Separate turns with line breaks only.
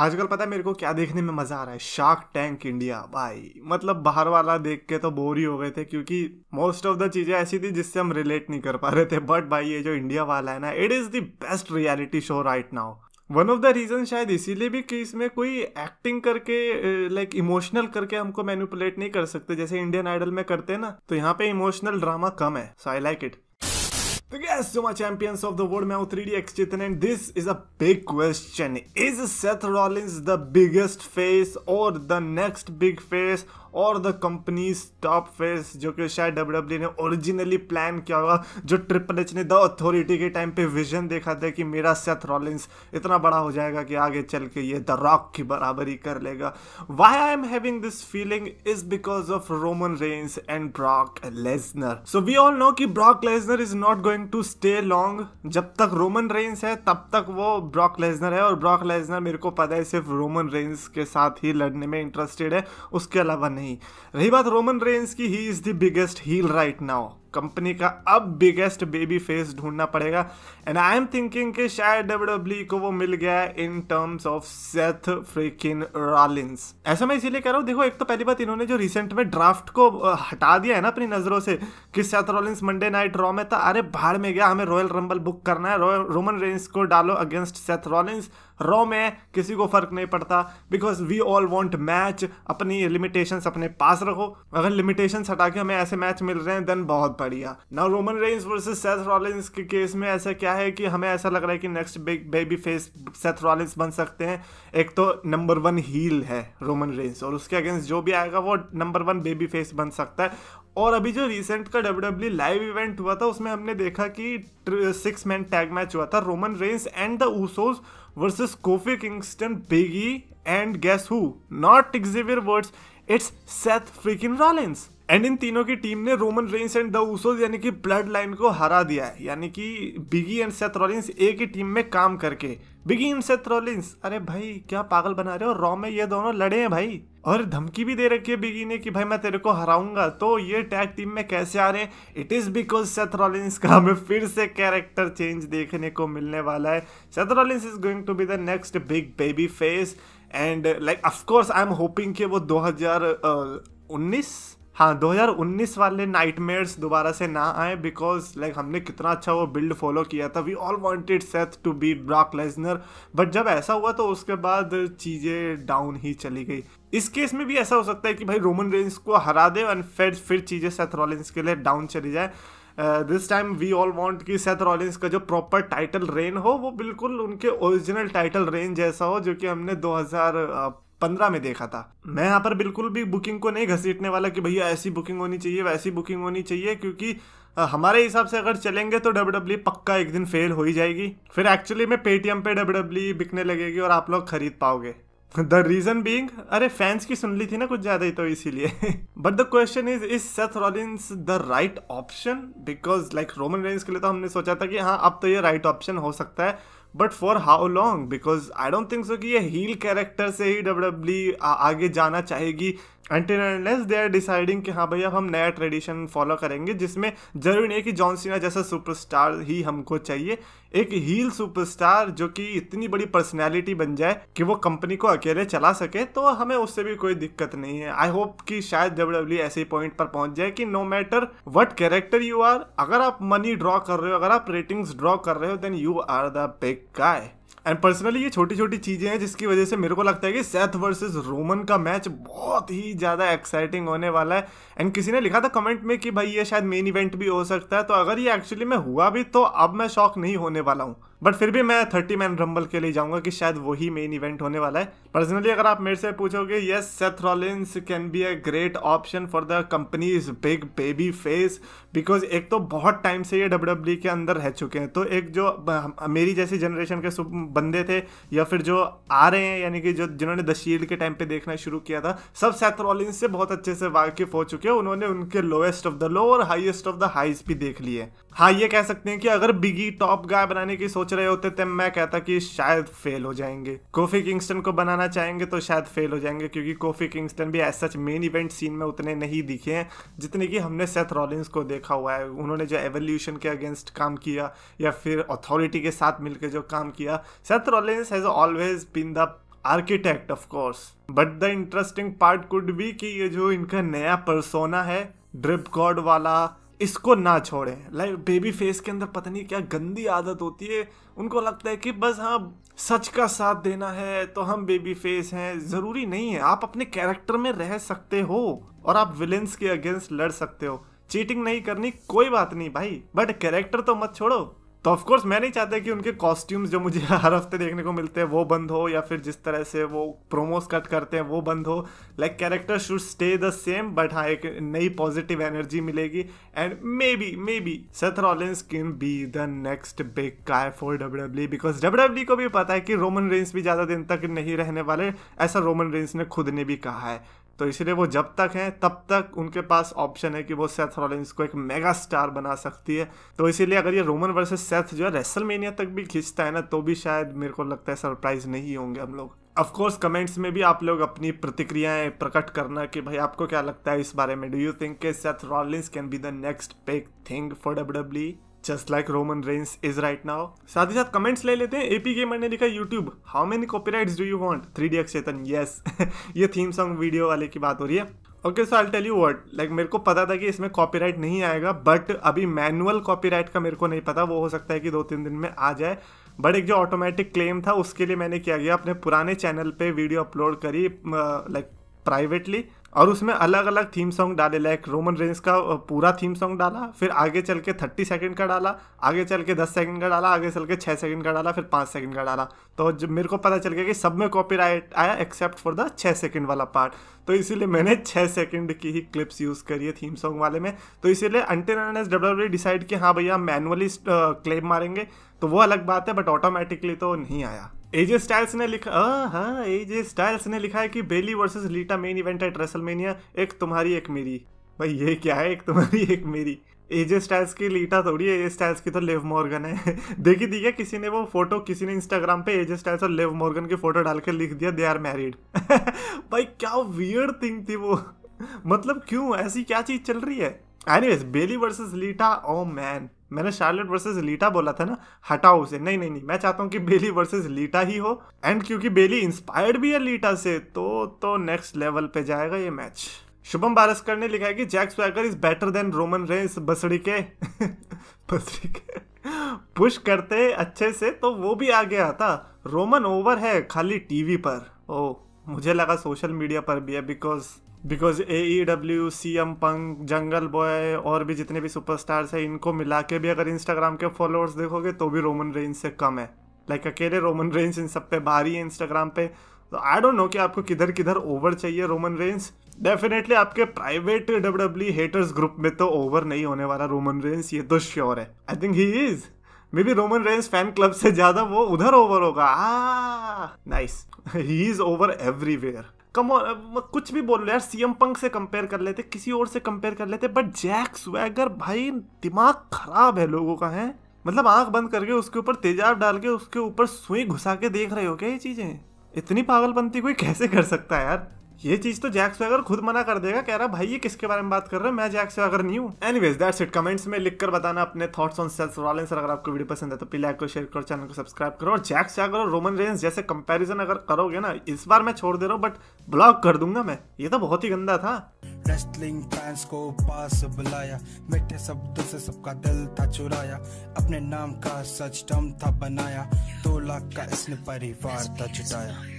आजकल पता है मेरे को क्या देखने में मजा आ रहा है शार्क टैंक इंडिया भाई मतलब बाहर वाला देख के तो बोर ही हो गए थे क्योंकि मोस्ट ऑफ द चीजें ऐसी थी जिससे हम रिलेट नहीं कर पा रहे थे बट भाई ये जो इंडिया वाला है ना it is the best reality show right now one of the reason शायद इसीलिए भी कि इसमें कोई एक्टिंग करके लाइक इमोशनल करके हमको मैनिपुलेट नहीं कर सकते जैसे इंडियन आइडल में करते ना तो यहाँ पे इमोशनल ड्रामा कम है so I like it The my champions of the world now 3D Exchetan and this is a big question. Is Seth Rollins the biggest face or the next big face और the company's top face जो कि शायद W W e ने originally plan किया हुआ जो triple H ने the authority के टाइम पे विजन देखा था कि मेरा सेथ रॉलिंस इतना बड़ा हो जाएगा कि आगे चल के ये द रॉक की बराबरी कर लेगा why I am having this feeling is because of Roman Reigns and Brock Lesnar so we all know कि Brock Lesnar is not going to stay long जब तक रोमन रेन्स है तब तक वो ब्रॉक लेजनर है और ब्रॉक लेजनर मेरे को पता है सिर्फ रोमन रेन्स के साथ ही लड़ने में इंटरेस्टेड है उसके अलावा नहीं नहीं रही बात रोमन रेंस की ही is the biggest heel right now company का अब बिगेस्ट बेबी फेस ढूंढना पड़ेगा एंड आई एम थिंकिंग कि शायद डब्ल्यू e को वो मिल गया है in terms of Seth freaking Rollins ऐसा मैं इसीलिए कह रहा हूँ देखो एक तो पहली बात इन्होंने जो रिसेंट में ड्राफ्ट को हटा दिया है ना अपनी नजरों से कि Seth Rollins Monday Night Raw में था तो अरे भाड़ में गया हमें रॉयल रंबल बुक करना है रोमन रेंस को डालो अगेंस्ट सेथ रॉलिंस रॉ में किसी को फर्क नहीं पड़ता because we all want match अपनी लिमिटेशंस अपने पास रखो अगर लिमिटेशंस हटा के हमें ऐसे मैच मिल रहे हैं देन बहुत बढ़िया now Roman Reigns versus Seth Rollins के केस में ऐसा क्या है कि हमें ऐसा लग रहा है कि next big babyface Seth Rollins बन सकते हैं एक तो नंबर वन हील है रोमन रेंज और उसके अगेंस्ट जो भी आएगा वो नंबर वन बेबी फेस बन सकता है और अभी जो रिसेंट का डब्ल्यू डब्ल्यू लाइव इवेंट हुआ था उसमें हमने देखा कि सिक्स मैन टैग मैच हुआ था Roman Reigns and the Usos versus Kofi Kingston Big E and guess who not Xavier Woods it's Seth freaking Rollins and इन तीनों की टीम ने रोमन रेंस एंड द यानी कि ब्लड लाइन को हरा दिया है यानी कि बिगी एंड सेथ रॉलिंस एक ही टीम में काम करके बिगी एंड सेथ रॉलिंस अरे भाई क्या पागल बना रहे हो रॉ में ये दोनों लड़े हैं भाई और धमकी भी दे रखी है बिगी ने कि भाई मैं तेरे को हराऊंगा तो ये टैग टीम में कैसे आ रहे हैं it is because Seth Rollins का हमें फिर से कैरेक्टर चेंज देखने को मिलने वाला है Seth Rollins is going to be the next big babyface and like of course I am hoping कि वो दो हजार उन्नीस हाँ 2019 वाले नाइटमेयर्स दोबारा से ना आए बिकॉज लाइक हमने कितना अच्छा वो बिल्ड फॉलो किया था we all wanted Seth to be Brock Lesnar but जब ऐसा हुआ तो उसके बाद चीज़ें डाउन ही चली गई इस केस में भी ऐसा हो सकता है कि भाई रोमन रेंज को हरा दे एंड फिर फिर चीज़ें सेथ रॉलिंस के लिए डाउन चली जाए this time we all want कि सेथ रॉलिंस का जो प्रॉपर टाइटल रेन हो वो बिल्कुल उनके ओरिजिनल टाइटल रेन जैसा हो जो कि हमने 2000 पंद्रह में देखा था मैं यहाँ पर बिल्कुल भी बुकिंग को नहीं घसीटने वाला कि भैया ऐसी बुकिंग होनी चाहिए वैसी बुकिंग होनी चाहिए क्योंकि हमारे हिसाब से अगर चलेंगे तो डब्ल्यू e पक्का एक दिन फेल हो ही जाएगी फिर एक्चुअली में पेटीएम पे डब्ल्यू e बिकने लगेगी और आप लोग खरीद पाओगे द रीजन बींग अरे फैंस की सुन ली थी ना कुछ ज्यादा ही तो इसीलिए but the question is is Seth Rollins the right option because like Roman Reigns के लिए तो हमने सोचा था कि हाँ अब तो ये राइट right ऑप्शन हो सकता है but for how long because I don't think so कि ये हील कैरेक्टर से ही डब्ल्यू आगे जाना चाहेगी एंटीनेस दे आर डिसाइडिंग कि हाँ भाई अब हम नया ट्रेडिशन फॉलो करेंगे जिसमें जरूरी नहीं कि जॉन सीना जैसा सुपरस्टार ही हमको चाहिए एक हील सुपरस्टार जो कि इतनी बड़ी पर्सनैलिटी बन जाए कि वो कंपनी को अकेले चला सके तो हमें उससे भी कोई दिक्कत नहीं है आई होप कि शायद डब्ल्यू डब्ल्यू ऐसे पॉइंट पर पहुंच जाए कि no matter what character you are अगर आप मनी ड्रॉ कर रहे हो अगर आप रेटिंग्स ड्रॉ कर रहे हो then you are the big big and personally ये छोटी छोटी चीज़ें हैं जिसकी वजह से मेरे को लगता है कि सेथ वर्सेस रोमन का मैच बहुत ही ज़्यादा एक्साइटिंग होने वाला है एंड किसी ने लिखा था कमेंट में कि भाई ये शायद मेन इवेंट भी हो सकता है तो अगर ये एक्चुअली में हुआ भी तो अब मैं शॉक नहीं होने वाला हूँ बट फिर भी मैं थर्टी मैन रंबल के लिए जाऊंगा कि शायद वही मेन इवेंट होने वाला है पर्सनली अगर आप मेरे से पूछोगे yes Seth Rollins can be a great option for the company's big babyface because एक तो बहुत टाइम से ये डब्ल्यू e के अंदर रह चुके हैं तो एक जो मेरी जैसी जनरेशन के बंदे थे या फिर जो आ रहे हैं यानी कि जो जिन्होंने द शील्ड के टाइम पे देखना शुरू किया था सब सेथ रॉलिन्स से बहुत अच्छे से वाकिफ हो चुके हैं उन्होंने उनके लोएस्ट ऑफ द लो और हाइएस्ट ऑफ द हाइज भी देख लिए हाँ ये कह सकते हैं कि अगर बिगी टॉप गाय बनाने की सोच सोच रहे होते थे मैं कहता कि शायद फेल हो जाएंगे कोफी किंगस्टन को बनाना चाहेंगे तो शायद फेल हो जाएंगे क्योंकि कोफी किंगस्टन भी as such main event scene में उतने नहीं दिखे हैं जितने कि हमने सेथ रॉलिंस को देखा हुआ है उन्होंने जो एवोल्यूशन के अगेंस्ट काम किया या फिर अथॉरिटी के साथ मिलकर जो काम किया Seth Rollins has always been the architect of course but the interesting part could भी कि ये जो इनका नया परसोना है ड्रिप गॉड वाला इसको ना छोड़ें लाइक बेबी फेस के अंदर पता नहीं क्या गंदी आदत होती है उनको लगता है कि बस हाँ सच का साथ देना है तो हम बेबी फेस हैं ज़रूरी नहीं है आप अपने कैरेक्टर में रह सकते हो और आप विलेंस के अगेंस्ट लड़ सकते हो चीटिंग नहीं करनी कोई बात नहीं भाई बट कैरेक्टर तो मत छोड़ो तो ऑफकोर्स मैं नहीं चाहता कि उनके कॉस्ट्यूम्स जो मुझे हर हफ्ते देखने को मिलते हैं वो बंद हो या फिर जिस तरह से वो प्रोमोस कट करते हैं वो बंद हो like character should stay the same but हाँ एक नई पॉजिटिव एनर्जी मिलेगी and maybe maybe Seth Rollins can be the next big guy for W because W को भी पता है कि रोमन रेंस भी ज़्यादा दिन तक नहीं रहने वाले ऐसा रोमन रेंस ने खुद ने भी कहा है तो इसलिए वो जब तक हैं तब तक उनके पास ऑप्शन है कि वो सेथ रॉलिंस को एक मेगा स्टार बना सकती है तो इसीलिए अगर ये रोमन वर्सेस सेथ जो है रेसलमेनिया तक भी खींचता है ना तो भी शायद मेरे को लगता है सरप्राइज नहीं होंगे हम लोग कोर्स कमेंट्स में भी आप लोग अपनी प्रतिक्रियाएं प्रकट करना कि भाई आपको क्या लगता है इस बारे में डू यू थिंक के Seth Rollins can be the next big thing for W just like Roman Reigns is right now साथ ही साथ कमेंट्स ले लेते हैं एपी गेमर ने लिखा YouTube how many copyrights do you want three D अक्षेतन यस ये थीम सॉन्ग वीडियो वाले की बात हो रही है okay so I tell you word like मेरे को पता था कि इसमें कॉपीराइट नहीं आएगा बट अभी मैनुअल कॉपीराइट का मेरे को नहीं पता वो हो सकता है कि दो तीन दिन में आ जाए बट एक जो ऑटोमेटिक क्लेम था उसके लिए मैंने किया गया अपने पुराने चैनल पे वीडियो अपलोड करी लाइक प्राइवेटली like, और उसमें अलग अलग थीम सॉन्ग डाले लाइक रोमन रेंज का पूरा थीम सॉन्ग डाला फिर आगे चल के थर्टी सेकेंड का डाला आगे चल के दस सेकेंड का डाला आगे चल के छः सेकेंड का डाला फिर पाँच सेकेंड का डाला तो जब मेरे को पता चल गया कि सब में कॉपी आया एक्सेप्ट फॉर द छः सेकेंड वाला पार्ट तो इसीलिए मैंने छः सेकेंड की ही क्लिप्स यूज़ करी है थीम सॉन्ग वाले में तो इसीलिए अंटेन एंड डब्ल्यू डिसाइड कि हाँ भैया मैनुअली क्लेम मारेंगे तो वो अलग बात है बट ऑटोमेटिकली तो नहीं आया एजे स्टाइल्स ने लिखा हाँ एजे स्टाइल्स ने लिखा है कि Bayley versus Lita main event at WrestleMania एक तुम्हारी एक मेरी भाई ये क्या है एक तुम्हारी एक मेरी एजे स्टाइल्स की लीटा थोड़ी है एजे स्टाइल्स की तो लेव मॉर्गन है देखी दी क्या किसी ने वो फोटो किसी ने इंस्टाग्राम पे एजे स्टाइल्स और लेव मॉर्गन की फोटो डाल के लिख दिया दे आर मैरिड भाई क्या वियर्ड थिंग थी वो मतलब क्यों ऐसी क्या चीज चल रही है anyways Bayley versus Lita oh man मैंने शार्लेट वर्सेस लीटा बोला था ना हटाओ उसे नहीं नहीं नहीं मैं चाहता हूँ कि बेली वर्सेस लीटा ही हो एंड क्योंकि बेली इंस्पायर्ड भी है लीटा से तो तो नेक्स्ट लेवल पे जाएगा ये मैच शुभम बारस्कर ने लिखा है कि Jack Swagger is better than Roman Reigns बसड़ी के बसड़ी के पुश करते अच्छे से तो वो भी आ गया था रोमन ओवर है खाली टीवी पर ओ oh, मुझे लगा सोशल मीडिया पर भी है because because A E W C M Punk Jungle boy और भी जितने भी सुपरस्टार्स हैं इनको मिला के भी अगर इंस्टाग्राम के फॉलोअर्स देखोगे तो भी रोमन रेंज से कम है लाइक like, अकेले रोमन रेंज इन सब पे भारी है इंस्टाग्राम पे तो आई डोंट नो कि आपको किधर किधर ओवर चाहिए रोमन रेंज डेफिनेटली आपके प्राइवेट डब्ल्यू हेटर्स ग्रुप में तो ओवर नहीं होने वाला रोमन रेंज ये तो श्योर है I think he is maybe Roman Reigns fan club से ज्यादा वो उधर ओवर होगा nice he is over everywhere कम कुछ भी बोल लो यार सीएम पंक से कंपेयर कर लेते किसी और से कंपेयर कर लेते बट जैक स्वैगर भाई दिमाग खराब है लोगों का है मतलब आंख बंद करके उसके ऊपर तेजाब डाल के उसके ऊपर सुई घुसा के देख रहे हो क्या ये चीजें इतनी पागलपंती कोई कैसे कर सकता है यार ये चीज तो जैक स्वैगर खुद मना कर देगा कह रहा भाई ये किसके बारे में बात कर रहे हैं मैं जैक स्वैगर नहीं हूँ एनीवेज दैट्स इट कमेंट्स में लिखकर बताना अपने थॉट्स ऑन सेल्स रॉलेंस अगर आपको वीडियो पसंद है तो प्लीज लाइक को शेयर करो चैनल को सब्सक्राइब करो और जैक स्वैगर और रोमन रेंस जैसे कंपेरिजन अगर करोगे ना इस बार मैं छोड़ दे रहा हूँ बट ब्लॉक कर दूंगा मैं ये तो बहुत ही गंदा था रेस्टलिंग फैंस को पास बुलाया मीठे शब्दों से सबका दिल था चुराया अपने नाम का सच था बनाया दो लाख का इसने परिवार था जुटाया